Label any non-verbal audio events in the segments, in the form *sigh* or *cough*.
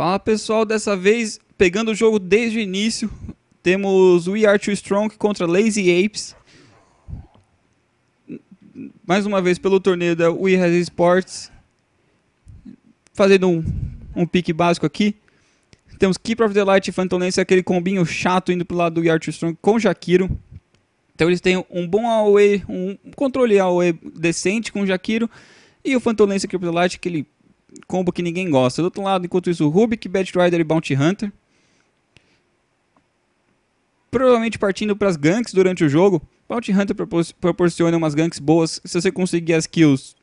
Fala pessoal, dessa vez pegando o jogo desde o início, temos We Are Too Strong contra Lazy Apes. Mais uma vez pelo torneio da We Has Sports. Fazendo um, um pique básico aqui. Temos Keep of the Light e Phantom Lance, aquele combinho chato indo pro lado do We Are Too Strong com Jaquiro Então eles têm um bom AOE, um controle AOE decente com Jaquiro E o Phantom Lance e Keeper of the Light, aquele combo que ninguém gosta. Do outro lado, enquanto isso, Rubik, Bad Rider e Bounty Hunter. Provavelmente partindo para as ganks durante o jogo. Bounty Hunter proporciona umas ganks boas. Se você conseguir as kills,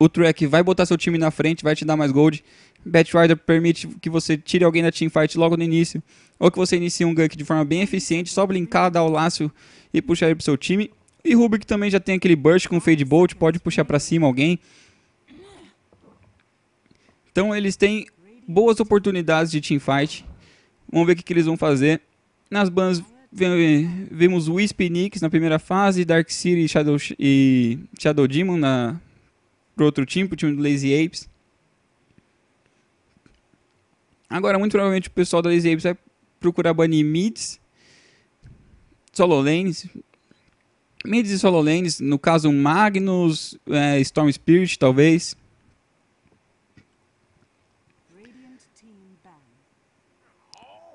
o Trek vai botar seu time na frente, vai te dar mais gold. Bad Rider permite que você tire alguém da teamfight logo no início. Ou que você inicie um gank de forma bem eficiente, só blinkar, dar o laço e puxar ele pro seu time. E Rubik também já tem aquele burst com Fade Bolt, pode puxar para cima alguém. Então eles têm boas oportunidades de teamfight. Vamos ver o que, que eles vão fazer. Nas bans vemos Wisp e Nix na primeira fase, Dark City e Shadow, e Shadow Demon na, pro outro time, pro time do Lazy Apes. Agora, muito provavelmente o pessoal da Lazy Apes vai procurar banir mids, solo lanes, mids e solo lanes, no caso Magnus, é, Storm Spirit talvez.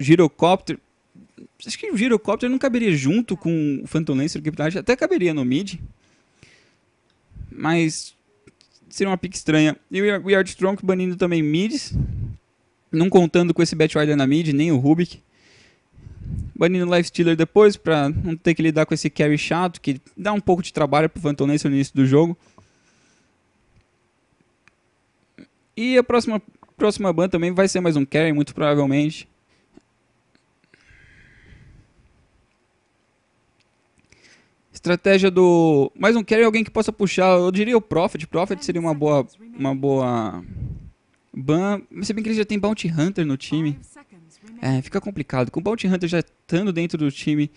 girocóptero. Acho que o girocóptero não caberia junto com o Phantom Lancer, o Capitão até caberia no mid. Mas seria uma pick estranha. E o Weird Strong banindo também mids. Não contando com esse Batrider na mid, nem o Rubik. Banindo o Lifestealer depois, pra não ter que lidar com esse carry chato, que dá um pouco de trabalho pro Phantom Lancer no início do jogo. E a próxima, próxima ban também vai ser mais um carry, muito provavelmente. Estratégia do. Mas não quero alguém que possa puxar. Eu diria o Prophet. Prophet seria uma boa. Uma boa. Ban. Se bem que ele já tem Bounty Hunter no time. É, fica complicado. Com o Bounty Hunter já estando dentro do time.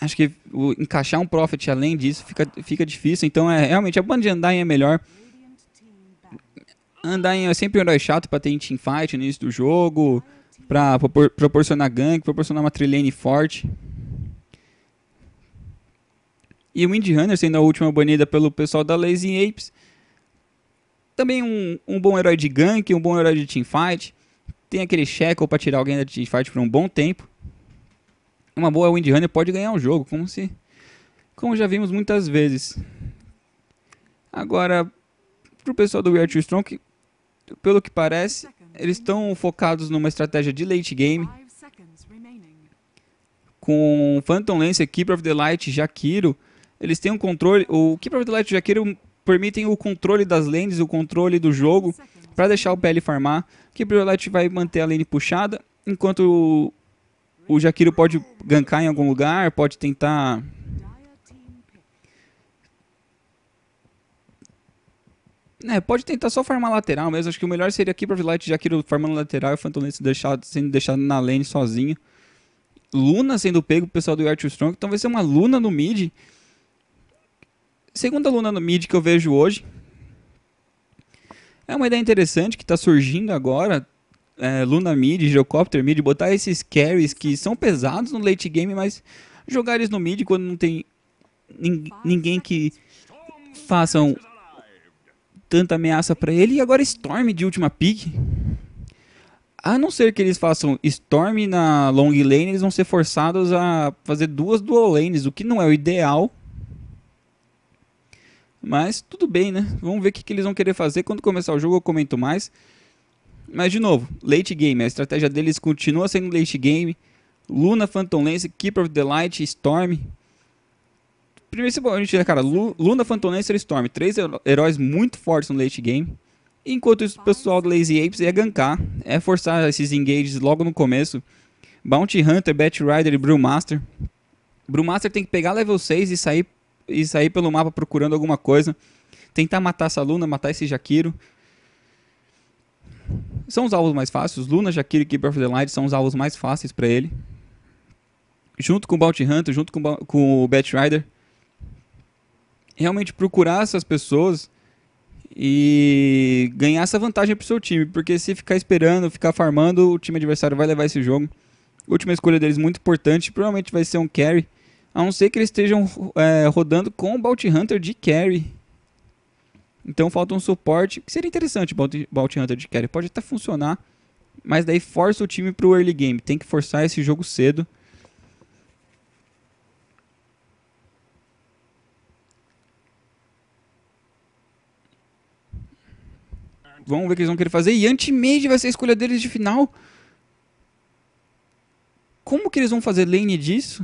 Acho que o, encaixar um Prophet além disso fica, fica difícil. Então, é realmente a banda de Undyne é melhor. Undyne é sempre um herói chato pra ter em teamfight no início do jogo. Pra propor, proporcionar gank, proporcionar uma trilhane forte. E o Indy Hunter, sendo a última banida pelo pessoal da Lazy Apes. Também um, um bom herói de gank, um bom herói de teamfight. Tem aquele shackle para tirar alguém da teamfight por um bom tempo. Uma boa Wind Runner pode ganhar o um jogo, como se. Como já vimos muitas vezes. Agora, pro pessoal do Too Strong, que, pelo que parece, eles estão focados numa estratégia de late game com Phantom Lance, Keeper of the Light, Jaquiro, eles têm um controle. O Keeper of the Light Jaqueiro permitem o controle das lanes, o controle do jogo, para deixar o PL farmar. O Keeper of the Light vai manter a lane puxada, enquanto o, o Jaqueiro pode gankar em algum lugar, pode tentar É, pode tentar só farmar lateral mesmo. Acho que o melhor seria aqui para Light já Kiro farmando lateral e Phantom sendo deixado, sendo deixado na lane sozinho. Luna sendo pego pro pessoal do Arthur Strong. Então vai ser uma Luna no mid segunda luna no MID que eu vejo hoje. É uma ideia interessante que está surgindo agora. É, Luna Mid, Geocopter Mid, botar esses carries que são pesados no late game, mas jogar eles no mid quando não tem nin ninguém que façam tanta ameaça para ele. E agora Storm de última pick. A não ser que eles façam Storm na long lane, eles vão ser forçados a fazer duas dual lanes, o que não é o ideal mas tudo bem, né? Vamos ver o que, eles vão querer fazer. Quando começar o jogo eu comento mais. Mas de novo, late game. A estratégia deles continua sendo late game. Luna, Phantom Lance, Keeper of the Light, Storm. Primeiro, a gente, cara, Luna, Phantom Lance e Storm. Três heróis muito fortes no late game. Enquanto isso, o pessoal do Lazy Apes é gankar, é forçar esses engages logo no começo. Bounty Hunter, Bat Rider e Brewmaster. Brewmaster tem que pegar level 6 e sair e sair pelo mapa procurando alguma coisa. Tentar matar essa Luna, matar esse Jaquiro. São os alvos mais fáceis. Luna, Jaquiro e Keeper of the Light são os alvos mais fáceis para ele. Junto com o Bounty Hunter, junto com, com o Bat Rider. Realmente procurar essas pessoas e ganhar essa vantagem pro seu time, porque se ficar esperando, ficar farmando, o time adversário vai levar esse jogo. Última escolha deles muito importante, provavelmente vai ser um carry a não ser que eles estejam é, rodando com o Bounty Hunter de carry. Então falta um suporte, que seria interessante o Bounty Hunter de carry. Pode até funcionar, mas daí força o time para o early game. Tem que forçar esse jogo cedo. Vamos ver o que eles vão querer fazer. E anti-mage vai ser a escolha deles de final. Como que eles vão fazer lane disso?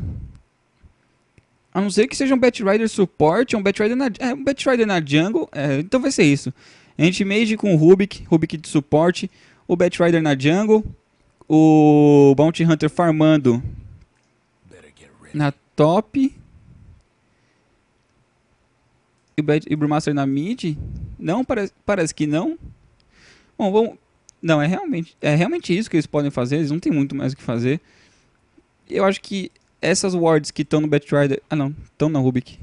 A não ser que seja um Batrider suporte, um Batrider na, é, um Batrider na jungle, é, então vai ser isso. A gente mage com o Rubik, Rubik de suporte, o Batrider na jungle, o Bounty Hunter farmando na top, e o, Bat, e Brewmaster na mid, não, parece, parece que não. Bom, vamos... Não, é realmente, é realmente isso que eles podem fazer, eles não tem muito mais o que fazer. Eu acho que essas wards que estão no Batrider. Ah, não, estão na Rubik.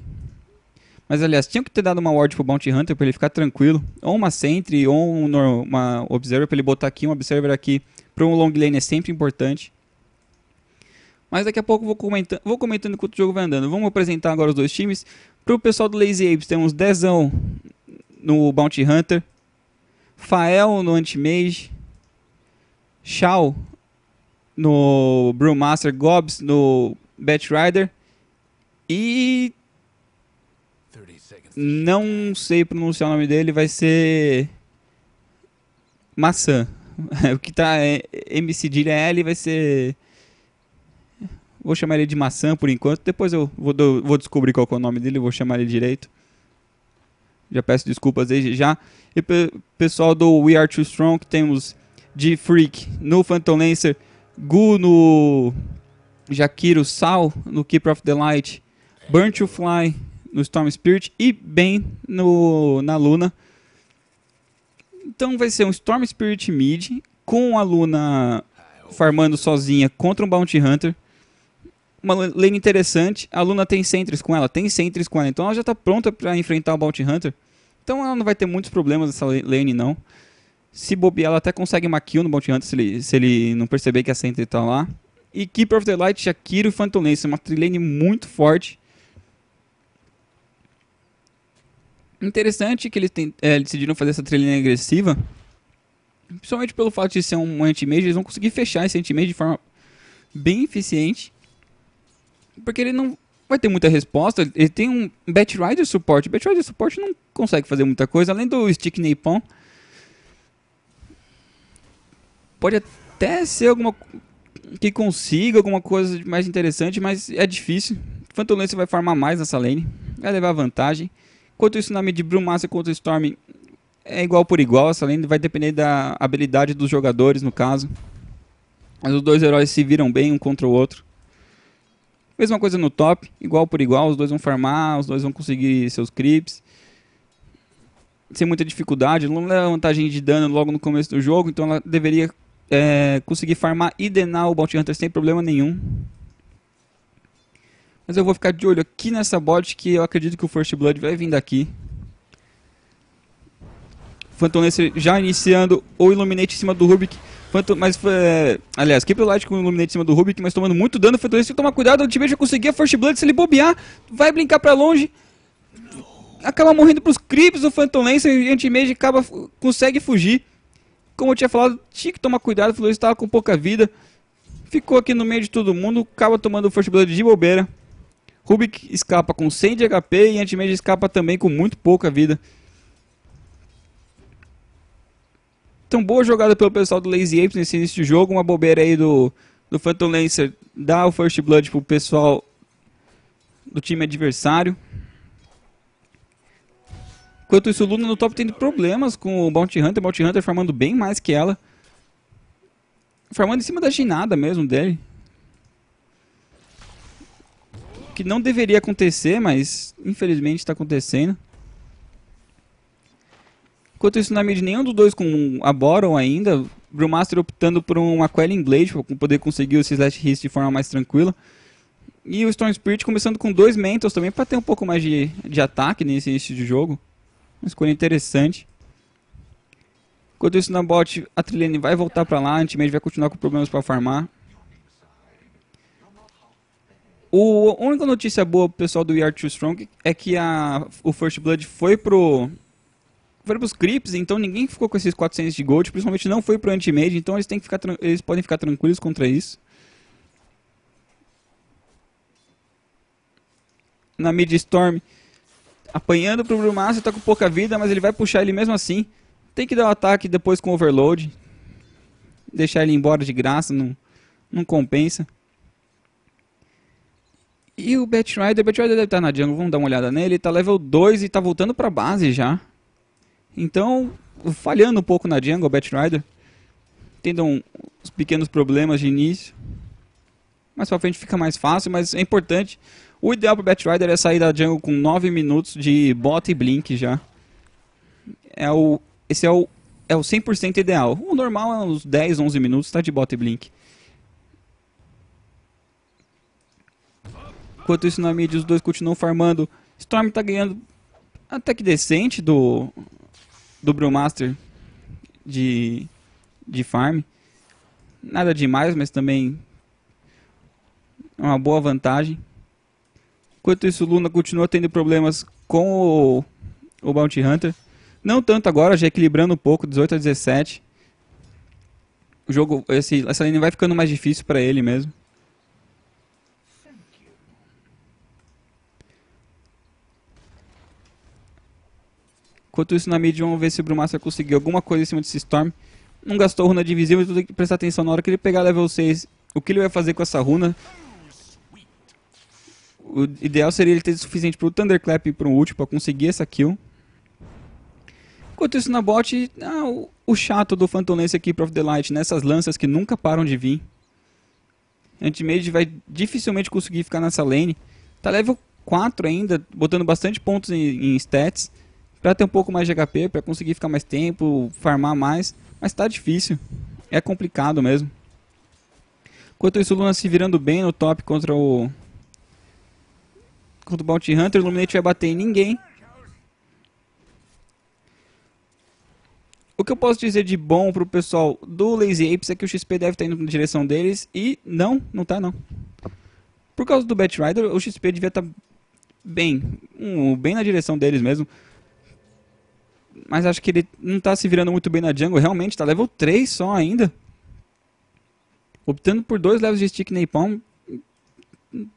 Mas aliás, tinha que ter dado uma ward pro Bounty Hunter pra ele ficar tranquilo. Ou uma Sentry, ou um, uma Observer pra ele botar aqui, um Observer aqui. pro um long lane é sempre importante. Mas daqui a pouco vou comentando, vou comentando enquanto o jogo vai andando. Vamos apresentar agora os dois times. Pro pessoal do Lazy Apes, temos Dezão no Bounty Hunter. Fael no Anti-Mage. Shao no Brewmaster. Gobs no Bat Rider. E. Não sei pronunciar o nome dele, vai ser. Maçã. *laughs* o que tá é MC é L vai ser. Vou chamar ele de maçã por enquanto. Depois eu vou, vou descobrir qual é o nome dele, vou chamar ele direito. Já peço desculpas desde já. E pessoal do We Are Too Strong, que temos de Freak no Phantom Lancer, Gu no Jaquiro Sal no Keeper of the Light, Burn to Fly no Storm Spirit e Ben no, na Luna. Então vai ser um Storm Spirit mid com a Luna farmando sozinha contra um Bounty Hunter. Uma lane interessante. A Luna tem Sentries com ela, tem Sentries com ela, então ela já está pronta para enfrentar o Bounty Hunter. Então ela não vai ter muitos problemas essa lane não. Se bobear, ela até consegue uma kill no Bounty Hunter se ele, se ele não perceber que a Sentry está lá e Keep of the Light, Shakiro e Phantom Lance. Uma trilane muito forte. Interessante que eles tem, é, decidiram fazer essa trilane agressiva. Principalmente pelo fato de ser um anti-mage, eles vão conseguir fechar esse anti-mage de forma bem eficiente. Porque ele não vai ter muita resposta. Ele tem um Batrider suporte. Batrider suporte não consegue fazer muita coisa, além do Stick Napalm. Pode até ser alguma que consiga alguma coisa mais interessante, mas é difícil. Phantom Lance vai farmar mais nessa lane, vai levar vantagem. Enquanto isso, na mid Brumassa contra Storm é igual por igual, essa lane vai depender da habilidade dos jogadores, no caso. Mas os dois heróis se viram bem um contra o outro. Mesma coisa no top, igual por igual, os dois vão farmar, os dois vão conseguir seus creeps. Sem muita dificuldade, não leva vantagem de dano logo no começo do jogo, então ela deveria é, consegui farmar e denar o Bounty Hunter sem problema nenhum. Mas eu vou ficar de olho aqui nessa bot que eu acredito que o First Blood vai vir daqui. Phantom Lancer já iniciando o Illuminate em cima do Rubik. Phantom, mas, é, aliás, Keep Light com o Illuminate em cima do Rubik, mas tomando muito dano. Phantom Lancer, tomar cuidado, o ultimate vai conseguir a First Blood. Se ele bobear, vai brincar pra longe. Acaba morrendo pros creeps do Phantom Lancer e o Antimage acaba, consegue fugir como eu tinha falado, tinha que tomar cuidado, o Fluminense estava com pouca vida. Ficou aqui no meio de todo mundo, acaba tomando o First Blood de bobeira. Rubik escapa com 100 de HP e Antimédia escapa também com muito pouca vida. Então, boa jogada pelo pessoal do Lazy Apes nesse início de jogo. Uma bobeira aí do, do Phantom Lancer dá o First Blood pro pessoal do time adversário. Enquanto isso, Luna no top tendo problemas com o Bounty Hunter. Bounty Hunter farmando bem mais que ela. Farmando em cima da ginada mesmo dele. Que não deveria acontecer, mas infelizmente está acontecendo. Enquanto isso, na mid, nenhum dos dois com a Boron ainda. Brewmaster optando por um Quelling Blade para poder conseguir o Slash Hits de forma mais tranquila. E o Storm Spirit começando com dois Mentals também para ter um pouco mais de, de ataque nesse início de jogo. Uma escolha interessante. Enquanto isso, na bot, a Trilene vai voltar para lá. A Antimage vai continuar com problemas para farmar. O, a única notícia boa pro pessoal do We Are Too Strong é que a, o First Blood foi pro foi pros Crips, então ninguém ficou com esses 400 de gold, principalmente não foi pro Antimage, então eles, têm que ficar, eles podem ficar tranquilos contra isso. Na Mid Storm, apanhando pro Brumassa, tá com pouca vida, mas ele vai puxar ele mesmo assim. Tem que dar o um ataque depois com overload. Deixar ele embora de graça, não, não compensa. E o Batrider, o Batrider deve estar tá na jungle, vamos dar uma olhada nele. Ele tá level 2 e tá voltando pra base já. Então, falhando um pouco na jungle, o Batrider. Tendo um, uns pequenos problemas de início. Mais pra frente fica mais fácil, mas é importante o ideal pro Batrider é sair da jungle com 9 minutos de bot e blink já. É o, esse é o, é o 100% ideal. O normal é uns 10, 11 minutos, tá de bot e blink. Enquanto isso na mid os dois continuam farmando. Storm tá ganhando até que decente do, do Brewmaster de, de farm. Nada demais, mas também é uma boa vantagem. Enquanto isso, Luna continua tendo problemas com o, o Bounty Hunter. Não tanto agora, já equilibrando um pouco, 18 a 17. O jogo, esse, essa linha vai ficando mais difícil para ele mesmo. Enquanto isso, na mid, vamos ver se o Brumassa conseguiu alguma coisa em cima desse Storm. Não gastou runa divisível, então tem que prestar atenção na hora que ele pegar level 6. O que ele vai fazer com essa runa? o ideal seria ele ter o suficiente para o Thunderclap e para um ult para conseguir essa kill. Enquanto isso na bot, ah, o, o, chato do Phantom Lance aqui, The Delight, nessas lanças que nunca param de vir. Antimage vai dificilmente conseguir ficar nessa lane. Tá level 4 ainda, botando bastante pontos em, em stats. Pra ter um pouco mais de HP, pra conseguir ficar mais tempo, farmar mais. Mas tá difícil. É complicado mesmo. Enquanto isso, o Luna se virando bem no top contra o contra o Bounty Hunter. O Illuminate vai bater em ninguém. O que eu posso dizer de bom pro pessoal do Lazy Apes é que o XP deve estar tá indo na direção deles. E não, não tá não. Por causa do Batrider, o XP devia estar tá bem, um, bem na direção deles mesmo. Mas acho que ele não tá se virando muito bem na jungle. Realmente, tá level 3 só ainda. Optando por dois levels de stick napalm.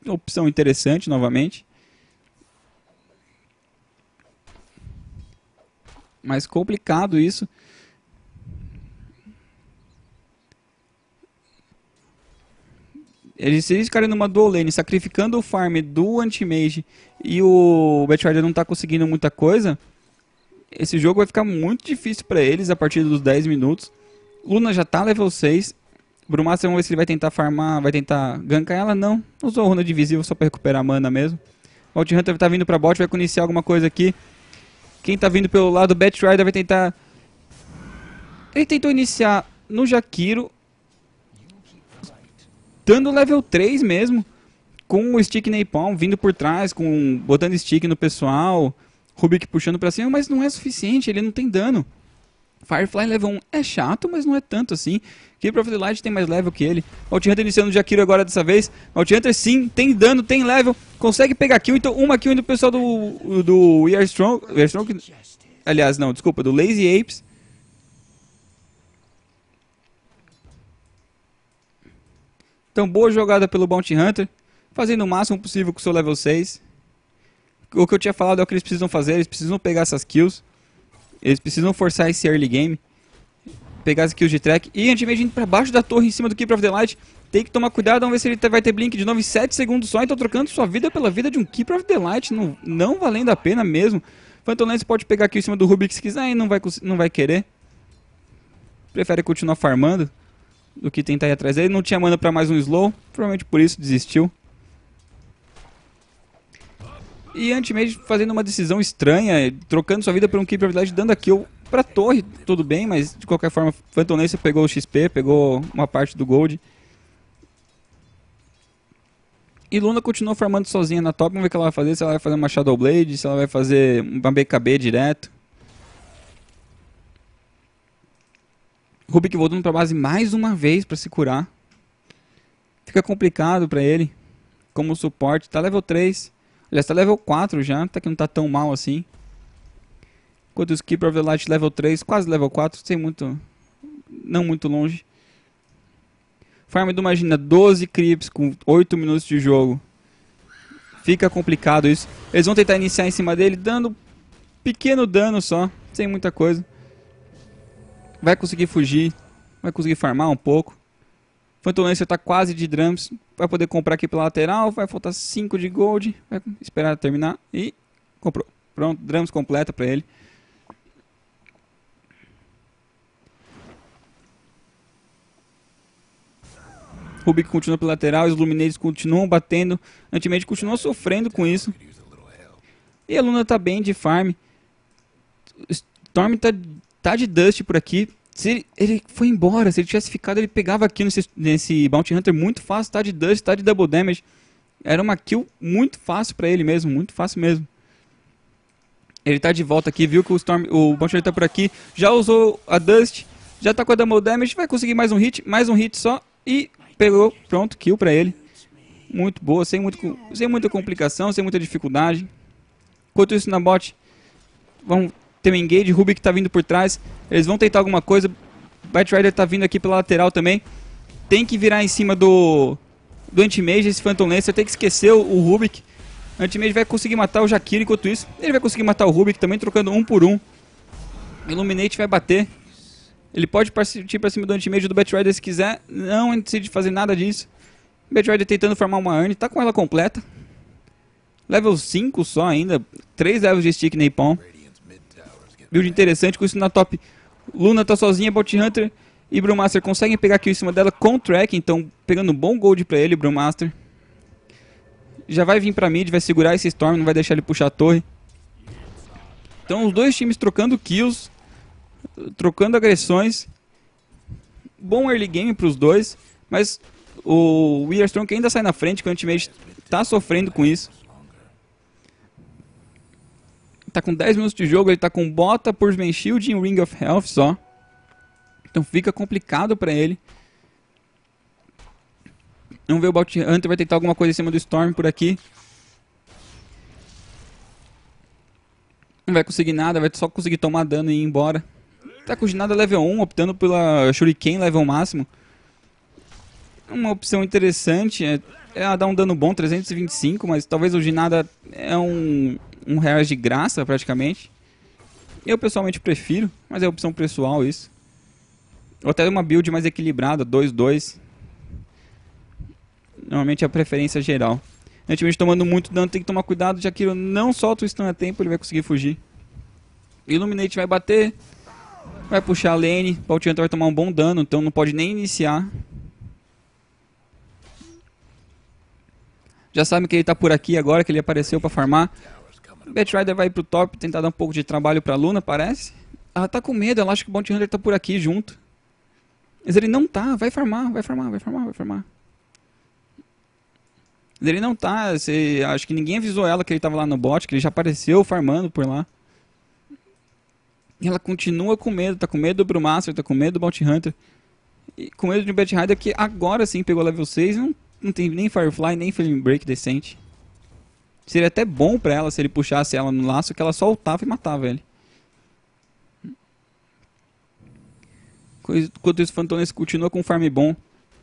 Opção interessante, novamente. Mais complicado isso. Eles, se eles ficarem numa dual lane, sacrificando o farm do anti-mage e o Batrider não está conseguindo muita coisa, esse jogo vai ficar muito difícil para eles a partir dos 10 minutos. Luna já está level 6. Brumassa, vamos ver se ele vai tentar farmar, vai tentar gankar ela. Não, usou runa divisível só para recuperar mana mesmo. Vault Hunter está vindo para bot, vai iniciar alguma coisa aqui. Quem está vindo pelo lado, do Batrider vai tentar... Ele tentou iniciar no Jakiro. Dando level 3 mesmo. Com o Stick Napalm vindo por trás, com botando Stick no pessoal. Rubik puxando para cima, mas não é suficiente, ele não tem dano. Firefly level 1 é chato, mas não é tanto assim. Keeper of the Light tem mais level que ele. Malt Hunter iniciando o Jakiro agora dessa vez. Malt Hunter sim, tem dano, tem level. Consegue pegar kill, então uma kill do pessoal do, do We Are Strong. We Are Strong aliás, não, desculpa, do Lazy Apes. Então, boa jogada pelo Bounty Hunter. Fazendo o máximo possível com o seu level 6. O que eu tinha falado é o que eles precisam fazer, eles precisam pegar essas kills. Eles precisam forçar esse early game, pegar as kills de track. E Antimage indo pra baixo da torre em cima do Keeper of the Light. Tem que tomar cuidado, vamos ver se ele vai ter blink de 9 7 segundos só. Então trocando sua vida pela vida de um Keeper of the Light, não, não valendo a pena mesmo. Phantom Lance pode pegar aqui em cima do Rubik se quiser e não vai, não vai querer. Prefere continuar farmando do que tentar ir atrás dele. Não tinha mana para mais um slow, provavelmente por isso desistiu e antemente fazendo uma decisão estranha, trocando sua vida por um the Light, dando a kill pra torre, tudo bem, mas de qualquer forma, Phantom Lancer pegou o XP, pegou uma parte do gold. E Luna continuou farmando sozinha na top, vamos ver o que ela vai fazer, se ela vai fazer uma Shadow Blade, se ela vai fazer uma BKB direto. Rubik voltando pra base mais uma vez para se curar. Fica complicado para ele, como suporte, tá level 3. Ele está é level 4 já, até que não tá tão mal assim. Enquanto os Keeper of the Light level 3, quase level 4, sem muito... Não muito longe. Farm do Magina, 12 creeps com 8 minutos de jogo. Fica complicado isso. Eles vão tentar iniciar em cima dele, dando pequeno dano só, sem muita coisa. Vai conseguir fugir, vai conseguir farmar um pouco. Fantolange você tá quase de drums. Vai poder comprar aqui pela lateral. Vai faltar 5 de gold. Vai esperar terminar. E comprou. Pronto, drums completa para ele. Rubik continua pela lateral, os Luminades continuam batendo, Antimed continua sofrendo com isso. E a Luna tá bem de farm. Storm tá, tá de dust por aqui, se ele, ele, foi embora, se ele tivesse ficado, ele pegava aqui nesse, nesse Bounty Hunter muito fácil, tá de Dust, tá de Double Damage. Era uma kill muito fácil para ele mesmo, muito fácil mesmo. Ele tá de volta aqui, viu que o Storm, o Bounty Hunter tá por aqui, já usou a Dust, já tá com a Double Damage, vai conseguir mais um hit, mais um hit só e pegou, pronto, kill pra ele. Muito boa, sem, muito, sem muita complicação, sem muita dificuldade. Enquanto isso na bot, vamos tem o engage, Rubik está vindo por trás. Eles vão tentar alguma coisa. Batrider Rider está vindo aqui pela lateral também. Tem que virar em cima do, do Antimage, esse Phantom Lancer. Tem que esquecer o, o Rubik. anti Antimage vai conseguir matar o Jaquiro enquanto isso. Ele vai conseguir matar o Rubik também, trocando um por um. Illuminate vai bater. Ele pode partir para cima do Antimage do Batrider se quiser. Não decide fazer nada disso. Batrider tentando formar uma Urn. Tá com ela completa. Level 5 só ainda. 3 levels de Stick Napalm build interessante com isso na top. Luna tá sozinha, Bounty Hunter e Brewmaster conseguem pegar aqui em cima dela com track, então pegando um bom gold pra ele, Brewmaster. Já vai vir pra mid, vai segurar esse Storm, não vai deixar ele puxar a torre. Então os dois times trocando kills, trocando agressões. Bom early game pros dois, mas o Weirstrong ainda sai na frente, que o Ultimate tá sofrendo com isso. Tá com 10 minutos de jogo, ele tá com bota, Pursman Shield e Ring of Health só. Então fica complicado para ele. Vamos ver o Bounty Hunter, vai tentar alguma coisa em cima do Storm por aqui. Não vai conseguir nada, vai só conseguir tomar dano e ir embora. Tá com nada level 1, optando pela Shuriken level máximo. Uma opção interessante, é, ela é dá um dano bom, 325, mas talvez o Ginada é um um reais de graça praticamente. Eu pessoalmente prefiro, mas é opção pessoal isso. Ou até uma build mais equilibrada, 2-2. Normalmente é a preferência geral. Antigamente tomando muito dano, tem que tomar cuidado. já que eu não solta o stun a tempo, ele vai conseguir fugir. Illuminate vai bater. Vai puxar a lane. hunter vai tomar um bom dano, então não pode nem iniciar. Já sabe que ele está por aqui agora, que ele apareceu para farmar. Ryder vai pro top tentar dar um pouco de trabalho pra Luna, parece. Ela tá com medo, ela acha que o Bounty Hunter tá por aqui junto. Mas ele não tá, vai farmar, vai farmar, vai farmar, vai farmar. Mas ele não tá, você, acho que ninguém avisou ela que ele tava lá no bot, que ele já apareceu farmando por lá. E ela continua com medo, tá com medo do Brumaster, tá com medo do Bounty Hunter. E com medo de um Bat Rider que agora sim pegou level 6 não, não tem nem Firefly, nem Flame Break decente. Seria até bom para ela se ele puxasse ela no laço que ela soltava e matava ele. Enquanto isso, Fantones continua com o farm bom.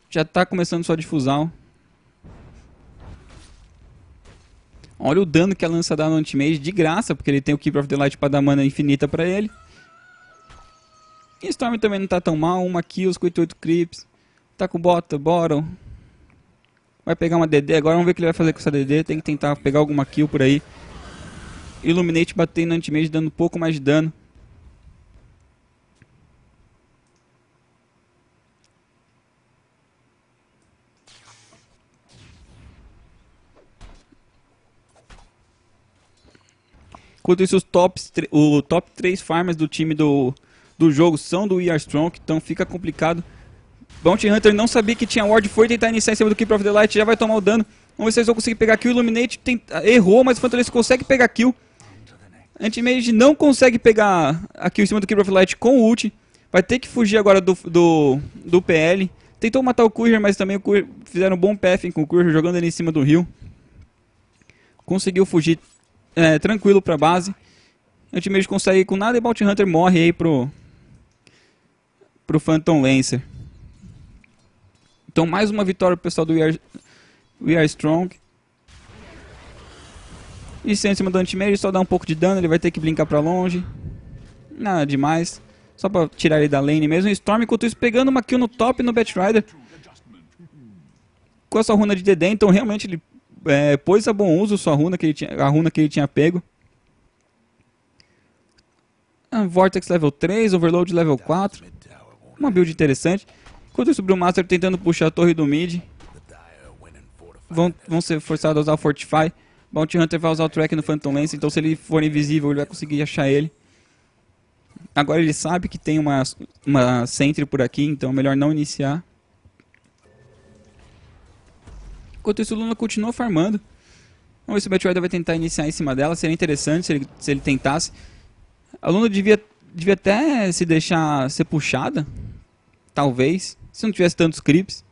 Já tá começando sua difusão. Olha o dano que a lança dá no Antimage de graça, porque ele tem o Keep of the Light para dar mana infinita para ele. E Storm também não tá tão mal, uma kills, 58 creeps. Tá com bota, bottle. Vai pegar uma DD agora, vamos ver o que ele vai fazer com essa DD. Tem que tentar pegar alguma kill por aí. Illuminate batendo anti-mage, dando um pouco mais de dano. Enquanto isso, os tops, o top 3 farmers do time do, do jogo são do We Strong, então fica complicado Bounty Hunter não sabia que tinha Ward, foi tentar iniciar em cima do Keeper of the Light, já vai tomar o dano. Vamos ver se eles vão conseguir pegar kill. Illuminate tenta, errou, mas o Phantom consegue pegar kill. Anti-Mage não consegue pegar a kill em cima do Keeper of the Light com o ult. Vai ter que fugir agora do, do, do PL. Tentou matar o Courier, mas também o Courier, fizeram um bom pathing com o Courier, jogando ele em cima do rio. Conseguiu fugir é, tranquilo pra base. Anti-Mage consegue com nada e Bounty Hunter morre aí pro, pro Phantom Lancer. Então, mais uma vitória pro pessoal do We Are, We Are Strong. e é em cima do antimeio, só dá um pouco de dano, ele vai ter que brincar pra longe. Nada demais. Só pra tirar ele da lane mesmo. Storm, enquanto isso, pegando uma kill no top no Batrider. Com a sua runa de DD, então realmente ele é, pôs a bom uso sua runa que ele tinha, a runa que ele tinha pego. Ah, Vortex level 3, Overload level 4. Uma build interessante. Enquanto isso, o Master tentando puxar a torre do mid. Vão, vão ser forçados a usar o Fortify. Bounty Hunter vai usar o Track no Phantom Lance, então se ele for invisível, ele vai conseguir achar ele. Agora ele sabe que tem uma, uma Sentry por aqui, então é melhor não iniciar. Enquanto isso, o Luna continua farmando. Vamos ver se o Batrider vai tentar iniciar em cima dela. Seria interessante se ele, se ele tentasse. A Luna devia, devia até se deixar ser puxada. Talvez. Se não tivesse tantos creeps,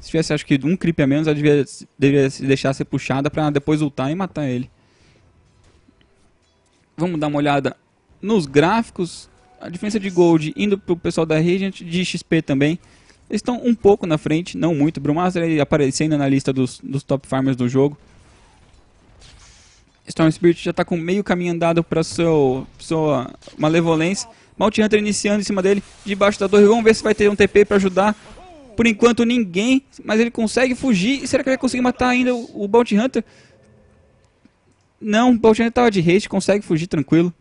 se tivesse acho que um creep a menos, ela devia, devia se deixar ser puxada pra depois ultar e matar ele. Vamos dar uma olhada nos gráficos. A diferença de gold indo pro pessoal da Regent, de XP também. Eles estão um pouco na frente, não muito. Brewmaster aparecendo na lista dos, dos top farmers do jogo. Storm Spirit já está com meio caminho andado para sua malevolência. Malt Hunter iniciando em cima dele, debaixo da torre. Vamos ver se vai ter um TP para ajudar. Por enquanto ninguém, mas ele consegue fugir. E será que ele vai conseguir matar ainda o, o Bounty Hunter? Não, o Bounty Hunter estava de haste, consegue fugir tranquilo.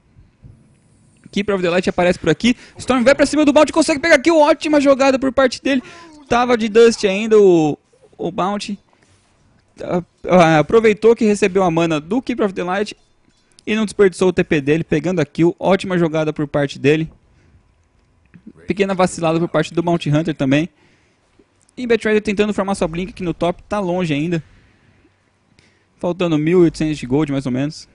Keeper of the Light aparece por aqui. Storm vai para cima do Bounty, consegue pegar aqui. Ótima jogada por parte dele. Tava de Dust ainda o, o Bounty. Aproveitou que recebeu a mana do Keeper of the Light e não desperdiçou o TP dele, pegando a kill. Ótima jogada por parte dele. Pequena vacilada por parte do Mount Hunter também. E Betrider tentando formar sua Blink aqui no top, tá longe ainda. Faltando 1.800 de gold, mais ou menos.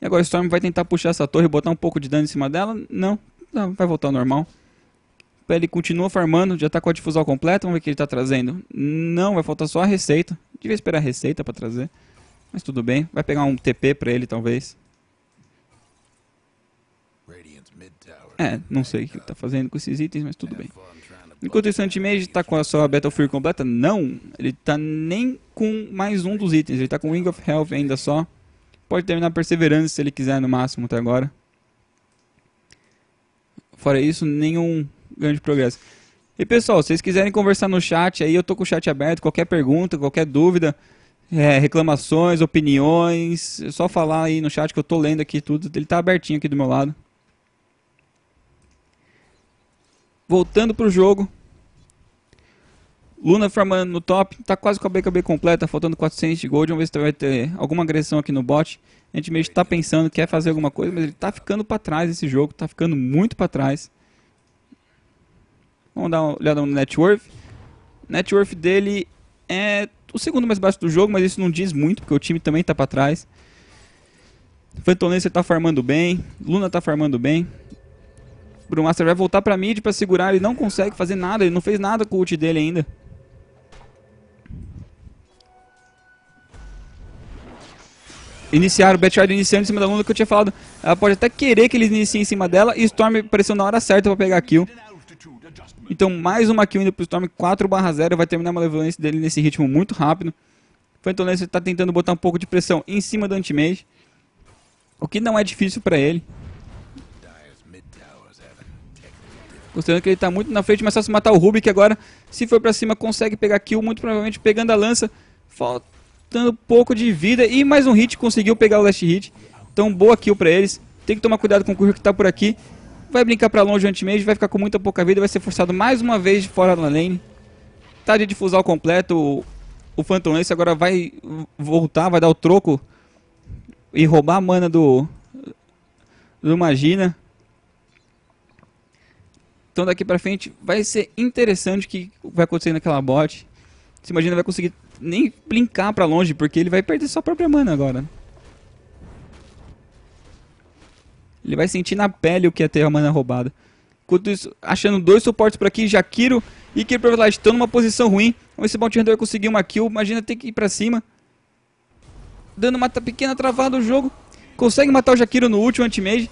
E agora o Storm vai tentar puxar essa torre, botar um pouco de dano em cima dela. Não, não tá, vai voltar ao normal. Ele continua farmando, já tá com a difusão completa, vamos ver o que ele tá trazendo. Não, vai faltar só a receita. Devia esperar a receita para trazer. Mas tudo bem. Vai pegar um TP pra ele, talvez. É, não sei o que ele tá fazendo com esses itens, mas tudo bem. Enquanto isso, o Antimage tá com a sua Battlefield completa? Não, ele tá nem com mais um dos itens, ele tá com Wing of Health ainda só. Pode terminar perseverando se ele quiser no máximo até agora. Fora isso, nenhum grande progresso. E pessoal, se vocês quiserem conversar no chat aí, eu tô com o chat aberto, qualquer pergunta, qualquer dúvida, é, reclamações, opiniões, é só falar aí no chat que eu tô lendo aqui tudo. Ele tá abertinho aqui do meu lado. Voltando pro jogo. Luna farmando no top, tá quase com a BKB completa, faltando 400 de gold. Vamos ver se vai ter alguma agressão aqui no bot. A gente meio que tá pensando, quer fazer alguma coisa, mas ele tá ficando para trás esse jogo, tá ficando muito para trás. Vamos dar uma olhada no net worth. Net worth dele é o segundo mais baixo do jogo, mas isso não diz muito, porque o time também está para trás. Fantonense está farmando bem, Luna está farmando bem. Brumaster vai voltar para mid para segurar, ele não consegue fazer nada, ele não fez nada com o ult dele ainda. Iniciaram o iniciando em cima da Luna que eu tinha falado. Ela pode até querer que eles iniciem em cima dela e Storm apareceu na hora certa para pegar a kill. Então, mais uma kill indo pro Storm, 4 0. Vai terminar a malevolência dele nesse ritmo muito rápido. Phantom Lancer está tentando botar um pouco de pressão em cima do anti-mage. O que não é difícil para ele. Considerando que ele está muito na frente, mas só se matar o que agora. Se for para cima, consegue pegar kill, muito provavelmente pegando a lança. Faltando pouco de vida. E mais um hit, conseguiu pegar o last hit. Então, boa kill para eles. Tem que tomar cuidado com o Kurro que está por aqui. Vai brincar para longe antes mesmo, vai ficar com muita pouca vida, vai ser forçado mais uma vez fora da lane. Tá de difusão completo, o Phantom Lance agora vai voltar, vai dar o troco e roubar a mana do, do Magina. Então daqui pra frente vai ser interessante o que vai acontecer naquela bot. Se imagina vai conseguir nem brincar pra longe, porque ele vai perder sua própria mana agora. Ele vai sentir na pele o que é ter a mana roubada. Enquanto isso, achando dois suportes por aqui, Jaquiro e Kiro Privilege estão numa posição ruim. Vamos ver se o Bounty Hunter vai conseguir uma kill. Imagina ter que ir pra cima. Dando uma pequena travada no jogo. Consegue matar o Jaquiro no último anti-mage.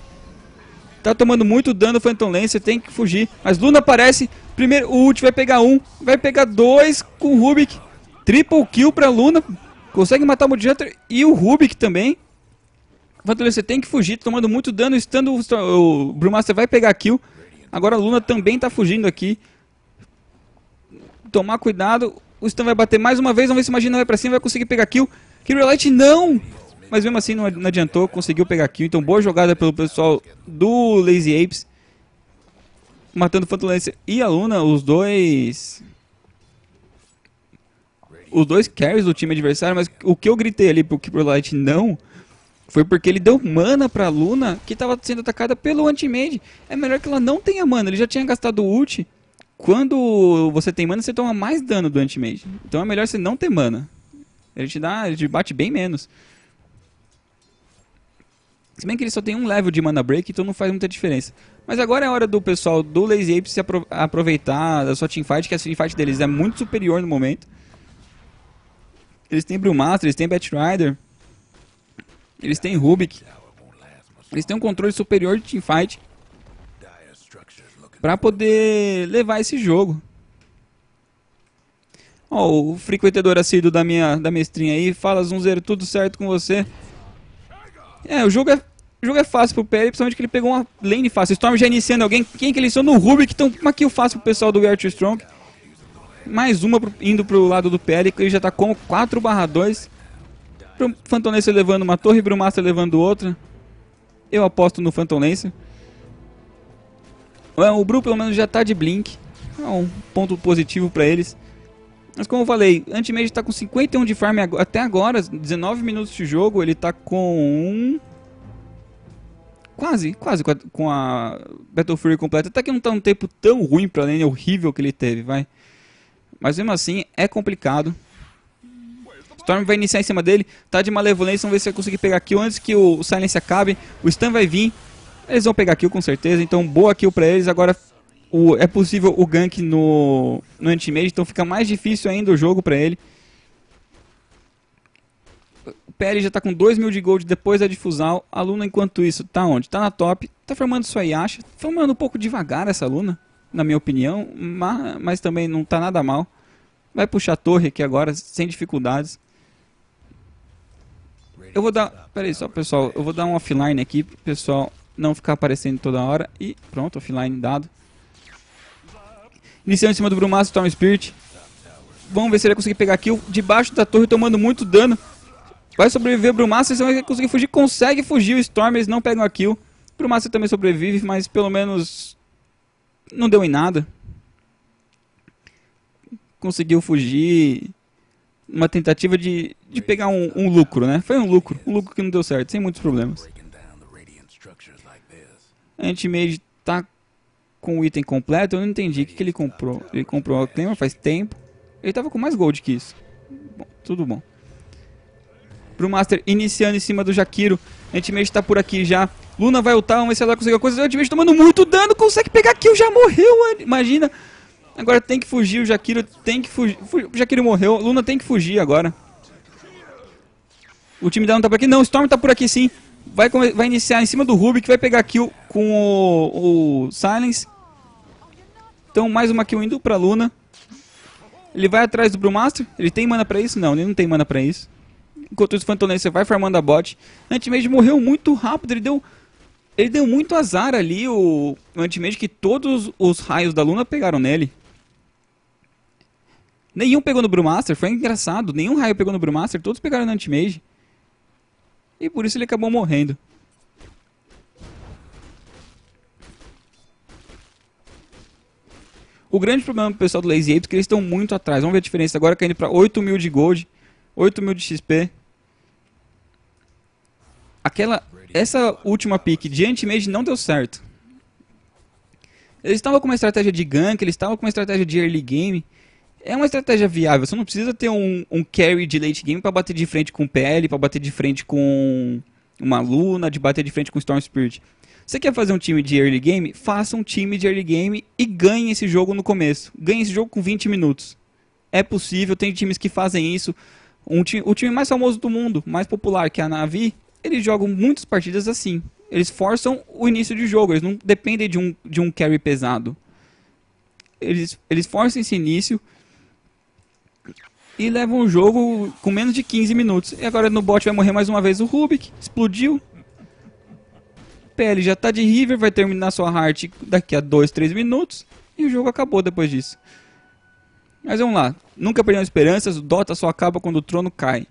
Tá tomando muito dano o Phantom Lancer, tem que fugir. Mas Luna aparece. Primeiro, o ult vai pegar um, vai pegar dois com o Rubik. Triple kill pra Luna. Consegue matar o Bounty Hunter e o Rubik também. Vandalê, você tem que fugir, tomando muito dano, estando o Brewmaster vai pegar kill. Agora a Luna também está fugindo aqui. Tomar cuidado. O Stan vai bater mais uma vez, vamos ver se Magina vai para cima, vai conseguir pegar kill. Killer Light não! Mas mesmo assim não adiantou, conseguiu pegar kill. Então boa jogada pelo pessoal do Lazy Apes. Matando Fantalência e a Luna, os dois os dois carries do time adversário, mas o que eu gritei ali pro Keeper Light não foi porque ele deu mana pra Luna, que tava sendo atacada pelo anti-mage. É melhor que ela não tenha mana, ele já tinha gastado o ult. Quando você tem mana, você toma mais dano do anti-mage. Então é melhor você não ter mana. Ele te dá, ele te bate bem menos. Se bem que ele só tem um level de mana break, então não faz muita diferença. Mas agora é hora do pessoal do Lazy Ape se apro aproveitar da sua teamfight, que a teamfight deles é muito superior no momento. Eles têm Brewmaster, eles têm Batrider. Eles têm Rubik. Eles têm um controle superior de teamfight. Pra poder levar esse jogo. Ó, oh, o frequentador assíduo da minha da mestrinha aí. Fala, Zunzeiro, tudo certo com você? É, o jogo é, o jogo é fácil pro PL, principalmente que ele pegou uma lane fácil. Storm já iniciando alguém. Quem é que ele iniciou? No Rubik. Então, uma kill fácil pro pessoal do Gertrude Strong. Mais uma pro, indo pro lado do PL, que ele já tá com 4 2. Fantonense levando uma torre, Brumasta levando outra. Eu aposto no Fantonense. É, o Bru pelo menos já está de Blink. É um ponto positivo para eles. Mas como eu falei, Antimage está com 51 de farm até agora, 19 minutos de jogo, ele está com Quase, quase com a Battle Fury completa. Até que não está um tempo tão ruim para a lane horrível que ele teve, vai. Mas mesmo assim, é complicado. Storm vai iniciar em cima dele, tá de malevolência, vamos ver se vai conseguir pegar kill antes que o Silence acabe. O Stun vai vir, eles vão pegar kill com certeza, então boa kill pra eles. Agora o, é possível o gank no, no anti-mage, então fica mais difícil ainda o jogo pra ele. O PL já tá com 2 mil de gold depois da difusão. A Luna, enquanto isso, tá onde? Tá na top, tá formando sua Yasha, formando um pouco devagar essa Luna, na minha opinião, mas, mas também não tá nada mal vai puxar a torre aqui agora sem dificuldades. Eu vou dar. Peraí, só pessoal, eu vou dar um offline aqui pro pessoal não ficar aparecendo toda hora. E pronto, offline dado. Iniciando em cima do Brumaço, Storm Spirit. Vamos ver se ele vai conseguir pegar kill. Debaixo da torre, tomando muito dano. Vai sobreviver o Brumaço, ele vai conseguir fugir. Consegue fugir o Storm, eles não pegam a kill. O Brumaço também sobrevive, mas pelo menos não deu em nada. Conseguiu fugir uma tentativa de, de pegar um, um lucro, né? Foi um lucro, um lucro que não deu certo, sem muitos problemas. A gente meio tá com o item completo, eu não entendi o que, que ele comprou. Ele comprou a Claimer faz tempo. Ele tava com mais gold que isso. Bom, tudo bom. Pro Master iniciando em cima do Jaquiro. Antimage tá por aqui já. Luna vai ultar, vamos ver se ela consegue alguma coisa. O Antimage tomando muito dano, consegue pegar kill, já morreu. Imagina, Agora tem que fugir, o Jaquiro tem que fugir. O Jaquiro morreu, Luna tem que fugir agora. O time dela não tá por aqui. Não, o Storm tá por aqui sim. Vai, vai iniciar em cima do Ruby, que vai pegar kill com o, o Silence. Então, mais uma kill indo pra Luna. Ele vai atrás do Brewmaster. Ele tem mana pra isso? Não, ele não tem mana pra isso. Enquanto isso, Lancer vai farmando a bot. Antimage morreu muito rápido. Ele deu, ele deu muito azar ali, o, o Antimage, que todos os raios da Luna pegaram nele. Nenhum pegou no Brewmaster, foi engraçado. Nenhum raio pegou no Brewmaster, todos pegaram no Antimage. E por isso ele acabou morrendo. O grande problema pro pessoal do Lazy Apes é que eles estão muito atrás. Vamos ver a diferença agora, caindo para 8 mil de gold, 8 mil de XP. Aquela, essa última pick de Antimage não deu certo. Eles estavam com uma estratégia de gank, eles estavam com uma estratégia de early game é uma estratégia viável. Você não precisa ter um, um carry de late game para bater de frente com o PL, para bater de frente com uma Luna, de bater de frente com Storm Spirit. Você quer fazer um time de early game? Faça um time de early game e ganhe esse jogo no começo. Ganhe esse jogo com 20 minutos. É possível, tem times que fazem isso. Um time, o time mais famoso do mundo, mais popular, que é a Navi, eles jogam muitas partidas assim. Eles forçam o início de jogo, eles não dependem de um, de um carry pesado. Eles, eles forçam esse início e leva um jogo com menos de 15 minutos. E agora no bot vai morrer mais uma vez o Rubik, explodiu. PL já tá de River, vai terminar sua heart daqui a 2, 3 minutos. E o jogo acabou depois disso. Mas vamos lá. Nunca perdemos esperanças, o Dota só acaba quando o trono cai.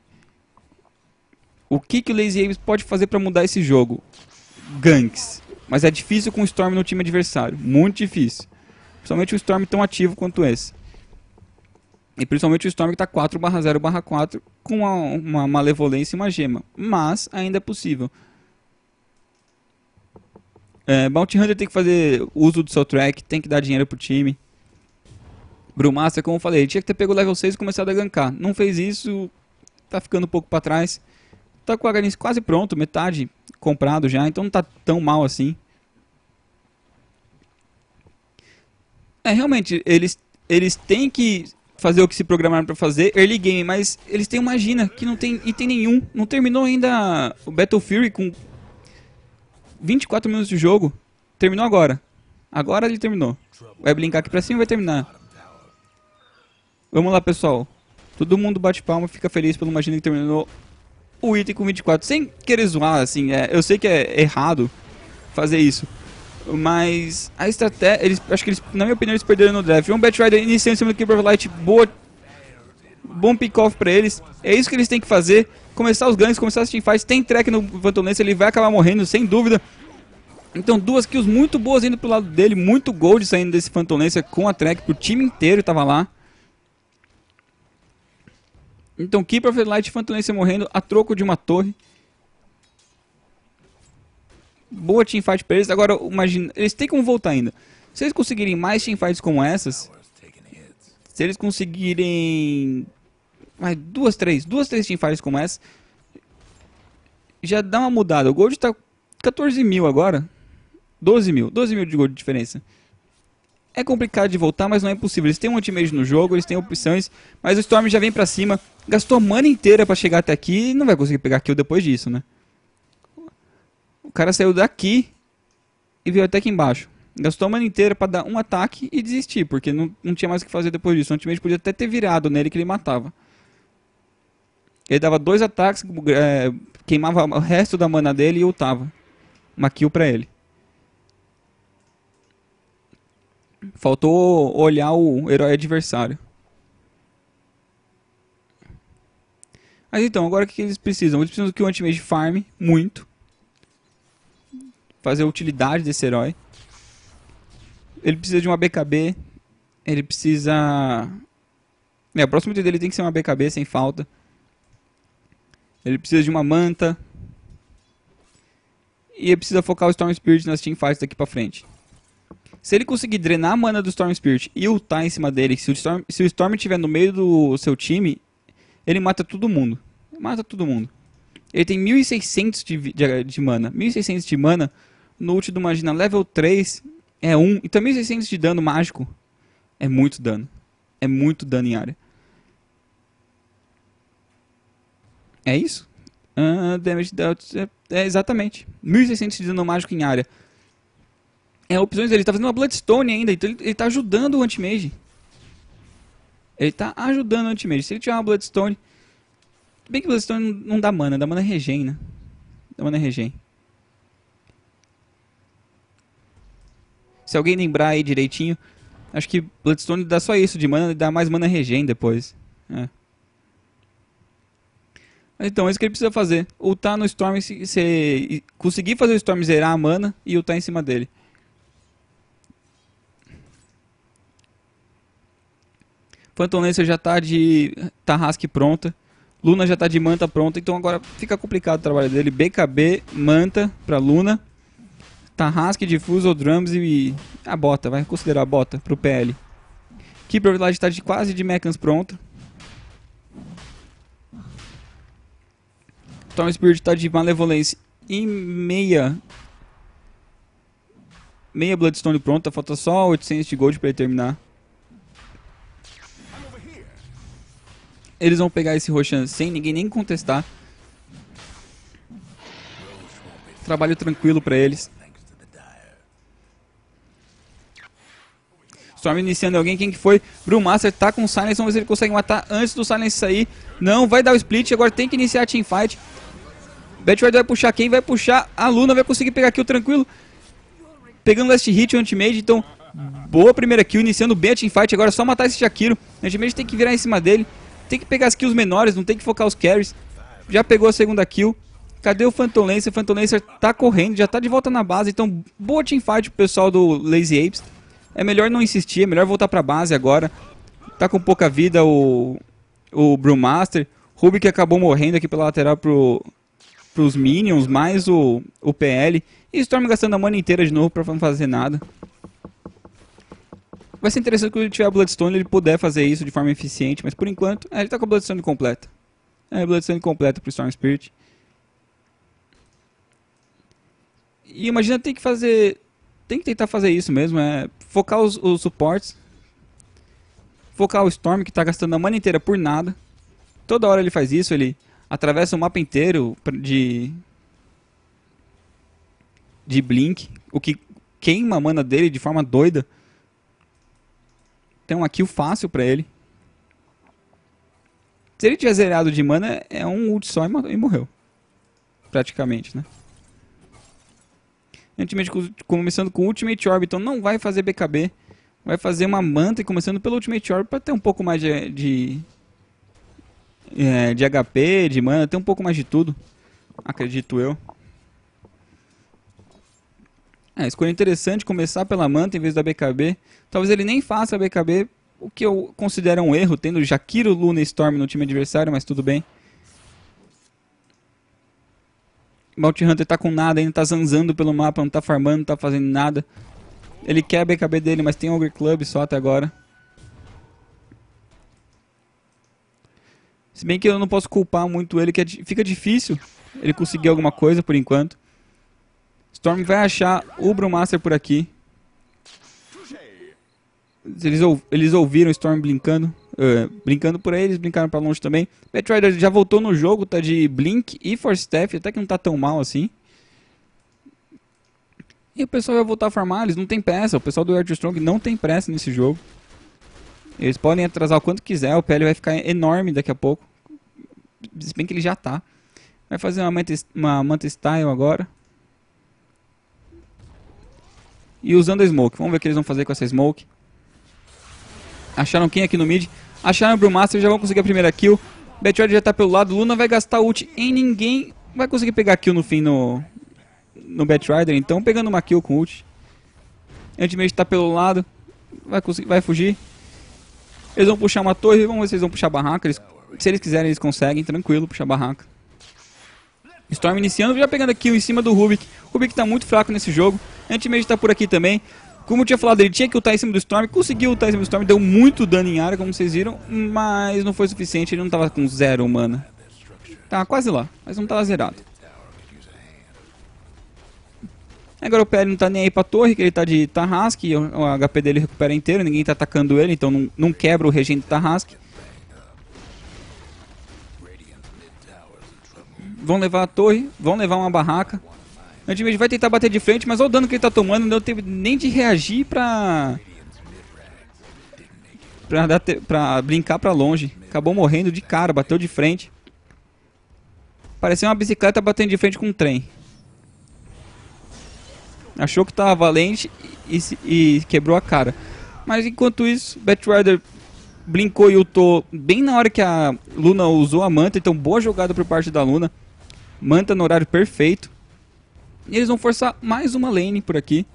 O que, que o Lazy Ames pode fazer para mudar esse jogo? Ganks. Mas é difícil com o Storm no time adversário. Muito difícil. Principalmente um Storm tão ativo quanto esse. E principalmente o Storm que está 4 0 4 com uma, uma malevolência e uma gema. Mas ainda é possível. É, Bounty Hunter tem que fazer uso do seu track, tem que dar dinheiro pro time. Brumaster, como eu falei, tinha que ter pego o level 6 e começado a gankar. Não fez isso, tá ficando um pouco para trás. Tá com o HNs quase pronto, metade comprado já, então não tá tão mal assim. É, realmente, eles, eles têm que fazer o que se programaram para fazer, early game, mas eles têm uma Gina que não tem item nenhum, não terminou ainda o Battle Fury com 24 minutos de jogo, terminou agora. Agora ele terminou. Vai brincar aqui pra cima e vai terminar. Vamos lá, pessoal. Todo mundo bate palma, fica feliz pelo Magina que terminou o item com 24. Sem querer zoar, assim, é, eu sei que é errado fazer isso. Mas a estratégia. Eles, acho que eles, na minha opinião, eles perderam no draft. Um Batrider iniciando em cima do Keeper of Light, boa. Bom pick-off pra eles. É isso que eles têm que fazer. Começar os ganhos, começar as teamfights. Tem track no Vantonense, ele vai acabar morrendo, sem dúvida. Então duas kills muito boas indo pro lado dele, muito gold saindo desse Phantom Lancer com a track, pro time inteiro tava lá. Então Keeper of Light e Phantom Lancer morrendo a troco de uma torre boa teamfight pra eles. Agora, imagina, eles têm como voltar ainda. Se eles conseguirem mais teamfights como essas, se eles conseguirem mais duas, três, duas, três teamfights como essa, já dá uma mudada. O Gold tá 14 mil agora. 12 mil, 12 mil de gold de diferença. É complicado de voltar, mas não é impossível. Eles têm um ultimate no jogo, eles têm opções, mas o Storm já vem pra cima. Gastou a mana inteira pra chegar até aqui e não vai conseguir pegar kill depois disso, né? O cara saiu daqui e veio até aqui embaixo. Gastou a mana inteira para dar um ataque e desistir, porque não, não tinha mais o que fazer depois disso. O ultimate podia até ter virado nele que ele matava. Ele dava dois ataques, é, queimava o resto da mana dele e ultava. Uma kill pra ele. Faltou olhar o herói adversário. Mas então, agora o que eles precisam? Eles precisam que o Antimage farme muito fazer a utilidade desse herói. Ele precisa de uma BKB. Ele precisa. É, o próximo dele tem que ser uma BKB sem falta. Ele precisa de uma manta. E ele precisa focar o Storm Spirit nas teamfights daqui pra frente. Se ele conseguir drenar a mana do Storm Spirit e ultar em cima dele, se o Storm, se o Storm estiver no meio do seu time, ele mata todo mundo. Mata todo mundo. Ele tem 1600 de, de, de mana. 1600 de mana no ult do Magina level 3 é 1. E também 600 de dano mágico é muito dano. É muito dano em área. É isso? Uh, damage dealt. É, é, exatamente. 1600 de dano mágico em área. É opções dele. Ele tá fazendo uma Bloodstone ainda. Então ele, ele tá ajudando o anti-mage. Ele tá ajudando o anti-mage. Se ele tiver uma Bloodstone. Bem que Bloodstone não dá mana, dá mana regen, né? Dá mana regen. Se alguém lembrar aí direitinho, acho que Bloodstone dá só isso de mana e dá mais mana regen depois. É. Então, é isso que ele precisa fazer. Ultar no Storm, se, se conseguir fazer o Storm zerar a mana e ultar em cima dele. Phantom Lancer já está de Tarrasque tá pronta. Luna já está de Manta pronta, então agora fica complicado o trabalho dele. BKB, Manta para Luna. Tarrasque, difuso drums e a bota, vai considerar a bota pro PL. Que probabilidade está de quase de mechans pronto. Então, Tom Spirit está de malevolência e meia. Meia Bloodstone pronta, falta só 800 de gold para ele terminar. Eles vão pegar esse Roshan sem ninguém nem contestar. Trabalho tranquilo para eles. Storm iniciando alguém, quem que foi? Brewmaster tá com o Silence, vamos ver se ele consegue matar antes do Silence sair. Não, vai dar o split, agora tem que iniciar a teamfight. Betward vai puxar quem? Vai puxar a Luna, vai conseguir pegar kill tranquilo. Pegando last hit, o Antimage, então boa primeira kill, iniciando bem a teamfight. Agora é só matar esse Shakiro. O Antimage tem que virar em cima dele. Tem que pegar as kills menores, não tem que focar os carries. Já pegou a segunda kill. Cadê o Phantom Lancer? O Phantom Lancer tá correndo, já tá de volta na base. Então, boa teamfight pro pessoal do Lazy Apes. É melhor não insistir, é melhor voltar para a base agora. Tá com pouca vida o, o Brewmaster. Ruby que acabou morrendo aqui pela lateral pro, pros Minions, mais o, o PL. E Storm gastando a mana inteira de novo pra não fazer nada. Vai ser interessante quando ele tiver a Bloodstone ele puder fazer isso de forma eficiente, mas por enquanto, é, ele tá com a Bloodstone completa. É, Bloodstone completa pro Storm Spirit. E imagina tem que fazer. Tem que tentar fazer isso mesmo, é Focar os, os suportes. Focar o Storm, que está gastando a mana inteira por nada. Toda hora ele faz isso, ele atravessa o mapa inteiro de... De Blink, o que queima a mana dele de forma doida. Tem uma kill fácil pra ele. Se ele tiver zerado de mana, é um ult só e morreu. Praticamente, né? Ultimate, começando com Ultimate Orbital, então não vai fazer BKB. Vai fazer uma manta e começando pelo Ultimate Orb para ter um pouco mais de, de, é, de HP, de mana, ter um pouco mais de tudo. Acredito eu. É, escolha interessante começar pela manta em vez da BKB. Talvez ele nem faça a BKB, o que eu considero um erro, tendo Jaquiro Luna e Storm no time adversário, mas tudo bem. Bounty Hunter tá com nada, ainda tá zanzando pelo mapa, não tá farmando, não tá fazendo nada. Ele quer BKB dele, mas tem Ogre Club só até agora. Se bem que eu não posso culpar muito ele, que é, fica difícil ele conseguir alguma coisa por enquanto. Storm vai achar o Brewmaster por aqui. Eles, eles ouviram Storm brincando, uh, brincando por aí, eles brincaram para longe também. Metroid já voltou no jogo, tá de Blink e Force Staff, até que não tá tão mal assim. E o pessoal vai voltar a farmar, eles não tem pressa, o pessoal do Strong não tem pressa nesse jogo. Eles podem atrasar o quanto quiser, o PL vai ficar enorme daqui a pouco. Se bem que ele já tá. Vai fazer uma manta, uma manta style agora. E usando a smoke, vamos ver o que eles vão fazer com essa smoke. Acharam quem aqui no mid? Acharam o Brewmaster, já vão conseguir a primeira kill. Betchard já está pelo lado, Luna vai gastar ult em ninguém. Vai conseguir pegar kill no fim no, no Batrider, então pegando uma kill com ult. Antimage tá pelo lado, vai, conseguir, vai fugir. Eles vão puxar uma torre, vamos ver se eles vão puxar barraca. Eles, se eles quiserem, eles conseguem, tranquilo, puxar barraca. Storm iniciando, já pegando kill em cima do Rubik. Rubik tá muito fraco nesse jogo. Antimage tá por aqui também. Como eu tinha falado, ele tinha que ultar em cima do Storm, conseguiu ultar em cima do Storm, deu muito dano em área, como vocês viram, mas não foi suficiente, ele não estava com zero mana. Tá quase lá, mas não tava zerado. Agora o Perry não está nem aí pra torre, que ele está de Tarrasque, o HP dele recupera inteiro, ninguém está atacando ele, então não, não quebra o regente Tarrasque. Vão levar a torre, vão levar uma barraca. O Antimed vai tentar bater de frente, mas olha o dano que ele tá tomando, não teve nem de reagir pra... Pra, dar te... pra brincar pra longe. Acabou morrendo de cara, bateu de frente. Pareceu uma bicicleta batendo de frente com um trem. Achou que tava valente e, e quebrou a cara. Mas enquanto isso, Batrider brincou e ultou bem na hora que a Luna usou a manta. Então boa jogada por parte da Luna. Manta no horário perfeito. E eles vão forçar mais uma lane por aqui.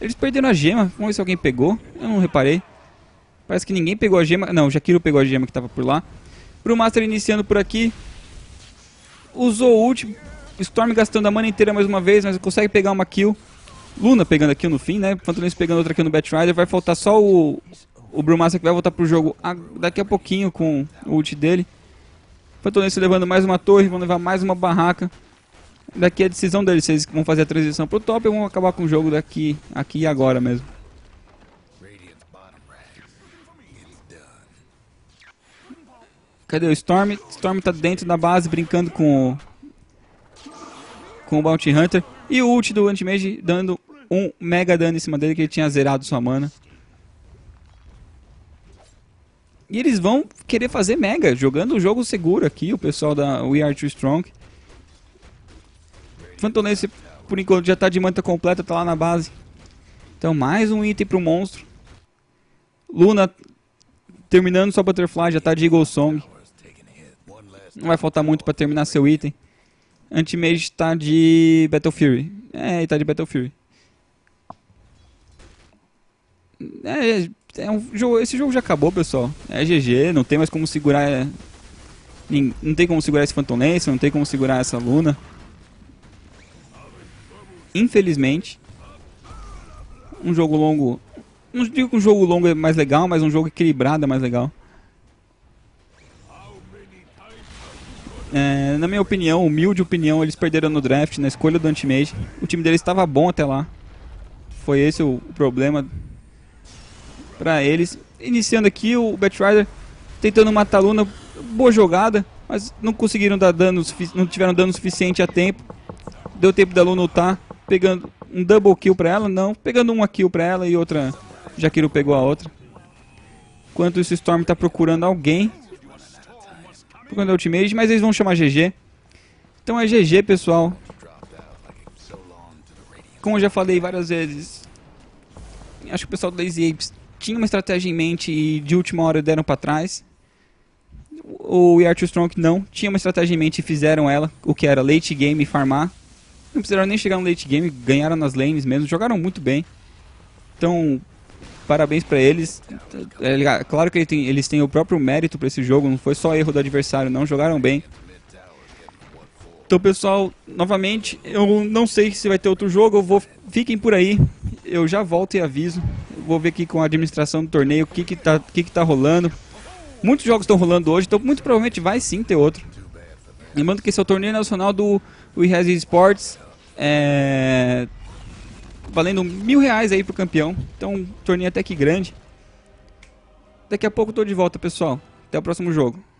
Eles perderam a gema. Vamos ver se alguém pegou. Eu não reparei. Parece que ninguém pegou a gema. Não, o Jaquiro pegou a gema que estava por lá. Pro Master iniciando por aqui. Usou o ult. Storm gastando a mana inteira mais uma vez, mas consegue pegar uma kill. Luna pegando a kill no fim, né? Phantolis pegando outra kill no Batrider. Vai faltar só o, o Brewmaster que vai voltar pro jogo a, daqui a pouquinho com o ult dele. Phantolis levando mais uma torre, vão levar mais uma barraca daqui é a decisão deles. vocês eles vão fazer a transição pro top ou vão acabar com o jogo daqui aqui e agora mesmo. Cadê o Storm? Storm tá dentro da base brincando com o, com o Bounty Hunter. E o ult do Antimage dando um mega dano em cima dele que ele tinha zerado sua mana. E eles vão querer fazer mega, jogando o jogo seguro aqui, o pessoal da We Are Too Strong. Fantonense, por enquanto, já está de manta completa, está lá na base. Então, mais um item para o monstro. Luna terminando sua butterfly, já está de Eagle Song. Não vai faltar muito para terminar seu item. Anti-Mage está de Battle Fury. É, está de Battle Fury. É, é um jogo, esse jogo já acabou, pessoal. É GG, não tem mais como segurar. É, não tem como segurar esse Phantom Lance, não tem como segurar essa Luna infelizmente. Um jogo longo. Não digo que um jogo longo é mais legal, mas um jogo equilibrado é mais legal. É, na minha opinião, humilde opinião, eles perderam no draft, na escolha do Antimage. O time deles estava bom até lá. Foi esse o problema para eles. Iniciando aqui o Batrider tentando matar a Luna. Boa jogada, mas não conseguiram dar dano, não tiveram dano suficiente a tempo. Deu tempo da Luna lutar pegando um double kill pra ela, não. Pegando uma kill pra ela e outra. Jaquiro pegou a outra. Enquanto isso, Storm tá procurando alguém. Procurando a ultimate, mas eles vão chamar GG. Então é GG, pessoal. Como eu já falei várias vezes, acho que o pessoal do Lazy Apes tinha uma estratégia em mente e de última hora deram para trás. O We Are Too Strong não tinha uma estratégia em mente e fizeram ela, o que era late game e farmar. Não precisaram nem chegar no late game, ganharam nas lanes mesmo, jogaram muito bem. Então, parabéns para eles. É, é, claro que ele tem, eles têm o próprio mérito para esse jogo, não foi só erro do adversário, não, jogaram bem. Então, pessoal, novamente, eu não sei se vai ter outro jogo, eu vou, fiquem por aí, eu já volto e aviso. Vou ver aqui com a administração do torneio o que que tá, que que tá rolando. Muitos jogos estão rolando hoje, então muito provavelmente vai sim ter outro. Lembrando que esse é o torneio nacional do WeHaz Esports. É, valendo mil reais aí pro campeão. Então, um torneio até que grande. Daqui a pouco eu tô de volta, pessoal. Até o próximo jogo.